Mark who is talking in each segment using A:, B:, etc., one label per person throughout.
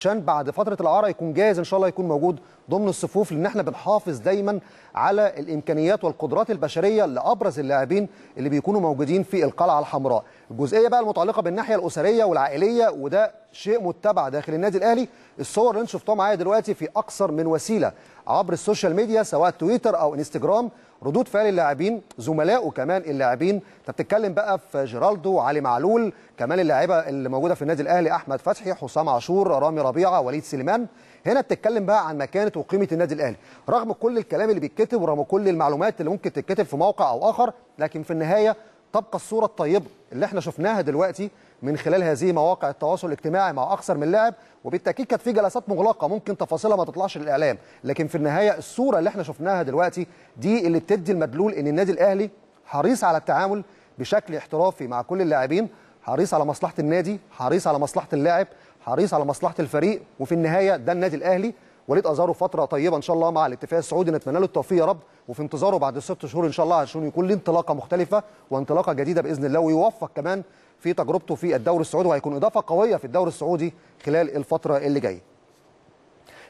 A: عشان بعد فتره العاره يكون جاهز ان شاء الله يكون موجود ضمن الصفوف لان احنا بنحافظ دايما على الامكانيات والقدرات البشريه لابرز اللاعبين اللي بيكونوا موجودين في القلعه الحمراء. الجزئيه بقى المتعلقه بالناحيه الاسريه والعائليه وده شيء متبع داخل النادي الاهلي، الصور اللي انتم شفتوها معايا دلوقتي في اكثر من وسيله عبر السوشيال ميديا سواء تويتر او انستجرام ردود فعل اللاعبين زملائه كمان اللاعبين انت بتتكلم بقى في جيرالدو علي معلول كمان اللاعيبه اللي موجوده في النادي الاهلي احمد فتحي حسام عاشور رامي ربيعه وليد سليمان هنا بتتكلم بقى عن مكانه وقيمه النادي الاهلي رغم كل الكلام اللي بيتكتب ورغم كل المعلومات اللي ممكن تتكتب في موقع او اخر لكن في النهايه تبقى الصوره الطيبه اللي احنا شفناها دلوقتي من خلال هذه مواقع التواصل الاجتماعي مع اكثر من لاعب وبالتاكيد كانت في جلسات مغلقه ممكن تفاصيلها ما تطلعش للاعلام لكن في النهايه الصوره اللي احنا شفناها دلوقتي دي اللي بتدي المدلول ان النادي الاهلي حريص على التعامل بشكل احترافي مع كل اللاعبين حريص على مصلحه النادي حريص على مصلحه اللاعب حريص على مصلحه الفريق وفي النهايه ده النادي الاهلي وليد ازارو فتره طيبه ان شاء الله مع الاتفاق السعودي نتمنى له التوفيق يا رب وفي انتظاره بعد الست شهور ان شاء الله عشان يكون له انطلاقه مختلفه وانطلاقه جديده باذن الله ويوفق كمان في تجربته في الدوري السعودي وهيكون اضافه قويه في الدوري السعودي خلال الفتره اللي جايه.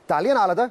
A: تعليقا على ده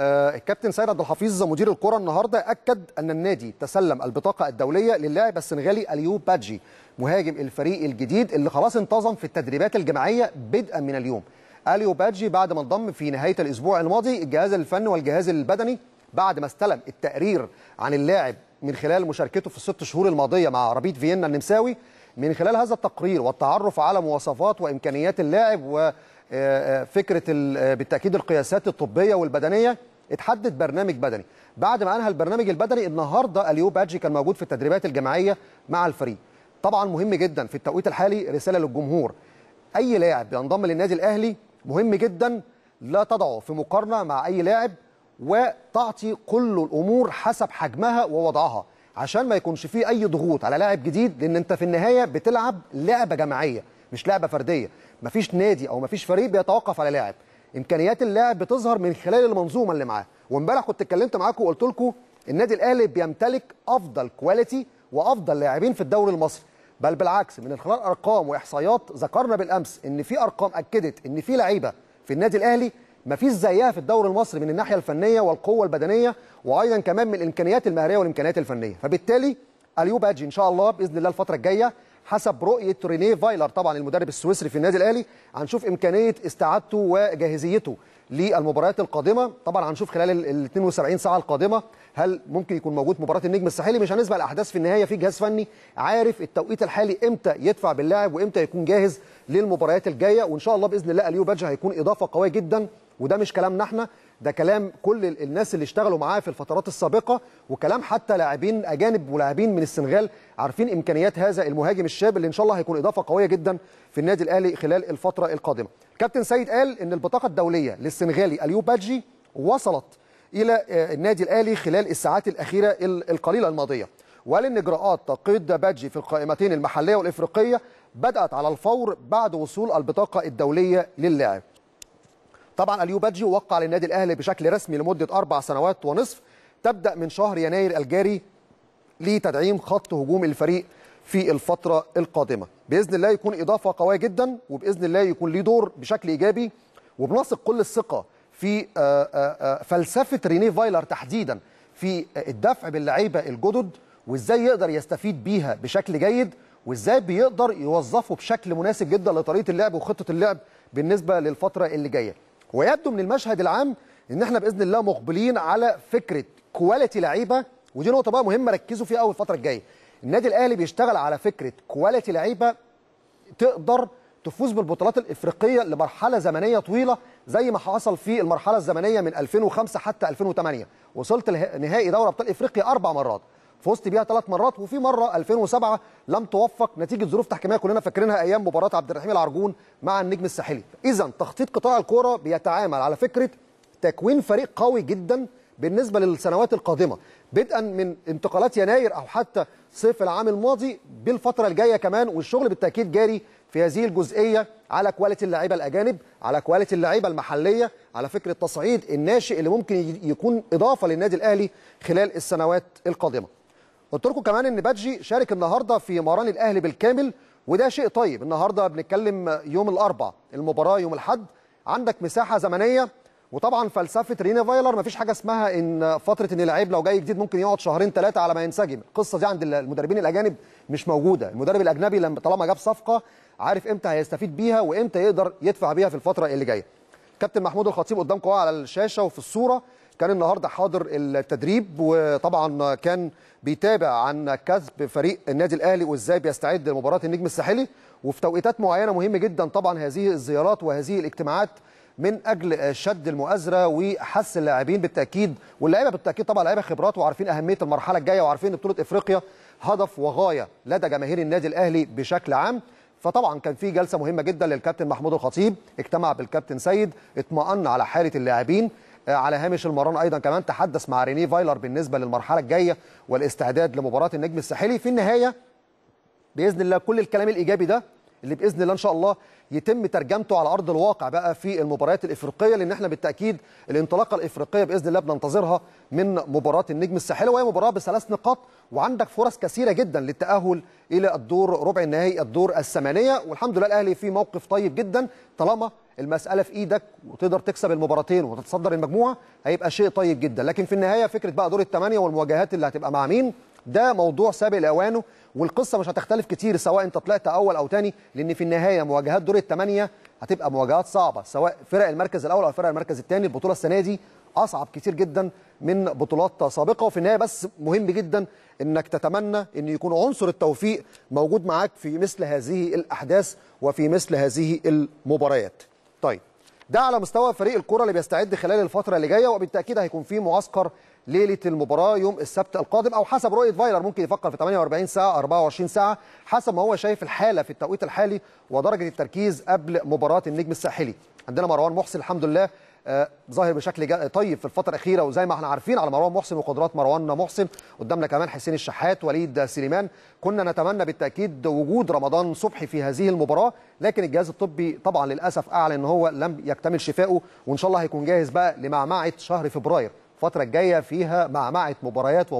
A: آه، الكابتن سيد عبد الحفيظ مدير الكره النهارده اكد ان النادي تسلم البطاقه الدوليه للاعب السنغالي اليو باتجي مهاجم الفريق الجديد اللي خلاص انتظم في التدريبات الجماعيه بدءا من اليوم. اليو باتجي بعد ما انضم في نهايه الاسبوع الماضي الجهاز الفني والجهاز البدني بعد ما استلم التقرير عن اللاعب من خلال مشاركته في الست شهور الماضيه مع عربيه فيينا النمساوي من خلال هذا التقرير والتعرف على مواصفات وامكانيات اللاعب وفكره آه، آه، آه، بالتاكيد القياسات الطبيه والبدنيه اتحدد برنامج بدني بعد ما انهى البرنامج البدني النهارده اليو باتجي كان موجود في التدريبات الجماعيه مع الفريق طبعا مهم جدا في التوقيت الحالي رساله للجمهور اي لاعب بينضم للنادي الاهلي مهم جدا لا تضعه في مقارنه مع اي لاعب وتعطي كل الامور حسب حجمها ووضعها عشان ما يكونش فيه اي ضغوط على لاعب جديد لان انت في النهايه بتلعب لعبه جماعيه مش لعبه فرديه مفيش نادي او مفيش فريق بيتوقف على لاعب امكانيات اللاعب بتظهر من خلال المنظومه اللي معاه وامبارح كنت اتكلمت معاكم وقلت لكم النادي الاهلي بيمتلك افضل كواليتي وافضل لاعبين في الدوري المصري بل بالعكس من خلال ارقام واحصائيات ذكرنا بالامس ان في ارقام اكدت ان في لعيبه في النادي الاهلي ما فيش زيها في الدوري المصري من الناحيه الفنيه والقوه البدنيه وايضا كمان من الامكانيات المهاريه والامكانيات الفنيه فبالتالي اليوب اجي ان شاء الله باذن الله الفتره الجايه حسب رؤيه رينيه فايلر طبعا المدرب السويسري في النادي الاهلي هنشوف امكانيه استعادته وجاهزيته للمباريات القادمه طبعا هنشوف خلال ال 72 ساعه القادمه هل ممكن يكون موجود مباراه النجم الساحلي مش هنسبق الاحداث في النهايه في جهاز فني عارف التوقيت الحالي امتى يدفع باللاعب وامتى يكون جاهز للمباريات الجايه وان شاء الله باذن الله اليو بادج هيكون اضافه قويه جدا وده مش كلامنا احنا ده كلام كل الناس اللي اشتغلوا معاه في الفترات السابقه وكلام حتى لاعبين اجانب ولاعبين من السنغال عارفين امكانيات هذا المهاجم الشاب اللي ان شاء الله هيكون اضافه قويه جدا في النادي الاهلي خلال الفتره القادمه كابتن سيد قال ان البطاقه الدوليه للسنغالي اليو بادجي وصلت الى آه، النادي الاهلي خلال الساعات الاخيره القليله الماضيه وقال ان اجراءات تقييد بادجي في القائمتين المحليه والافريقيه بدات على الفور بعد وصول البطاقه الدوليه للاعب طبعا اليو بادجي وقع للنادي الاهلي بشكل رسمي لمده اربع سنوات ونصف تبدا من شهر يناير الجاري لتدعيم خط هجوم الفريق في الفترة القادمة بإذن الله يكون إضافة قوية جدا وبإذن الله يكون ليه دور بشكل إيجابي وبنثق كل الثقة في آه، آه، آه، فلسفة ريني فايلر تحديدا في الدفع باللعيبة الجدد وإزاي يقدر يستفيد بيها بشكل جيد وإزاي بيقدر يوظفه بشكل مناسب جدا لطريقة اللعب وخطة اللعب بالنسبة للفترة اللي جاية ويبدو من المشهد العام ان احنا باذن الله مقبلين على فكره كواليتي لعيبه ودي نقطه بقى مهمه ركزوا فيها أول الفتره الجايه النادي الاهلي بيشتغل على فكره كواليتي لعيبه تقدر تفوز بالبطولات الافريقيه لمرحله زمنيه طويله زي ما حصل في المرحله الزمنيه من 2005 حتى 2008 وصلت نهائي دوري ابطال افريقيا اربع مرات فزت بيها ثلاث مرات وفي مره 2007 لم توفق نتيجه ظروف تحكيميه كلنا فاكرينها ايام مباراه عبد الرحيم العرجون مع النجم الساحلي اذا تخطيط قطاع الكوره بيتعامل على فكره تكوين فريق قوي جدا بالنسبه للسنوات القادمه بدءا من انتقالات يناير أو حتى صيف العام الماضي بالفترة الجاية كمان والشغل بالتأكيد جاري في هذه الجزئية على كواليتي اللعيبة الأجانب على كواليتي اللعيبة المحلية على فكرة تصعيد الناشئ اللي ممكن يكون إضافة للنادي الأهلي خلال السنوات القادمة قلت لكم كمان ان باتجي شارك النهارده في مران الاهلي بالكامل وده شيء طيب النهارده بنتكلم يوم الاربع المباراه يوم الاحد عندك مساحه زمنيه وطبعا فلسفه رينا فايلر مفيش حاجه اسمها ان فتره ان لعيب لو جاي جديد ممكن يقعد شهرين ثلاثه على ما ينسجم القصه دي عند المدربين الاجانب مش موجوده المدرب الاجنبي لما طالما جاب صفقه عارف امتى هيستفيد بيها وامتى يقدر يدفع بيها في الفتره اللي جايه كابتن محمود الخطيب قدامكم على الشاشه وفي الصوره كان النهارده حاضر التدريب وطبعا كان بيتابع عن كسب فريق النادي الاهلي وازاي بيستعد لمباراه النجم الساحلي وفي توقيتات معينه مهم جدا طبعا هذه الزيارات وهذه الاجتماعات من اجل شد المؤازره وحس اللاعبين بالتاكيد واللاعيبه بالتاكيد طبعا لعيبه خبرات وعارفين اهميه المرحله الجايه وعارفين ان بطوله افريقيا هدف وغايه لدى جماهير النادي الاهلي بشكل عام فطبعا كان في جلسه مهمه جدا للكابتن محمود الخطيب اجتمع بالكابتن سيد اطمأن على حاله اللاعبين آه، على هامش المران ايضا كمان تحدث مع ريني فايلر بالنسبه للمرحله الجايه والاستعداد لمباراه النجم الساحلي في النهايه باذن الله كل الكلام الايجابي ده اللي باذن الله ان شاء الله يتم ترجمته على ارض الواقع بقى في المباريات الافريقيه لان احنا بالتاكيد الانطلاقه الافريقيه باذن الله بننتظرها من مباراه النجم الساحلي وهي مباراه بثلاث نقاط وعندك فرص كثيره جدا للتاهل الى الدور ربع النهائي الدور الثمانيه والحمد لله الاهلي في موقف طيب جدا طالما المساله في ايدك وتقدر تكسب المباراتين وتتصدر المجموعه هيبقى شيء طيب جدا لكن في النهايه فكره بقى دور الثمانيه والمواجهات اللي هتبقى مع مين ده موضوع سابق لاوانه والقصه مش هتختلف كتير سواء انت طلعت اول او تاني لان في النهايه مواجهات دور الثمانيه هتبقى مواجهات صعبه سواء فرق المركز الاول او فرق المركز الثاني البطوله السنه دي اصعب كتير جدا من بطولات سابقه وفي النهايه بس مهم جدا انك تتمنى ان يكون عنصر التوفيق موجود معاك في مثل هذه الاحداث وفي مثل هذه المباريات طيب ده على مستوى فريق الكره اللي بيستعد خلال الفتره اللي جايه وبالتاكيد هيكون في معسكر ليله المباراه يوم السبت القادم او حسب رؤيه فايلر ممكن يفكر في 48 ساعه 24 ساعه حسب ما هو شايف الحاله في التوقيت الحالي ودرجه التركيز قبل مباراه النجم الساحلي عندنا مروان محسن الحمد لله آه، ظاهر بشكل طيب في الفتره الاخيره وزي ما احنا عارفين على مروان محسن وقدرات مروان محسن قدامنا كمان حسين الشحات وليد سليمان كنا نتمنى بالتاكيد وجود رمضان صبحي في هذه المباراه لكن الجهاز الطبي طبعا للاسف اعلن ان هو لم يكتمل شفائه وان شاء الله هيكون جاهز بقى لمعمعه شهر فبراير الفترة الجاية فيها معمعة مباريات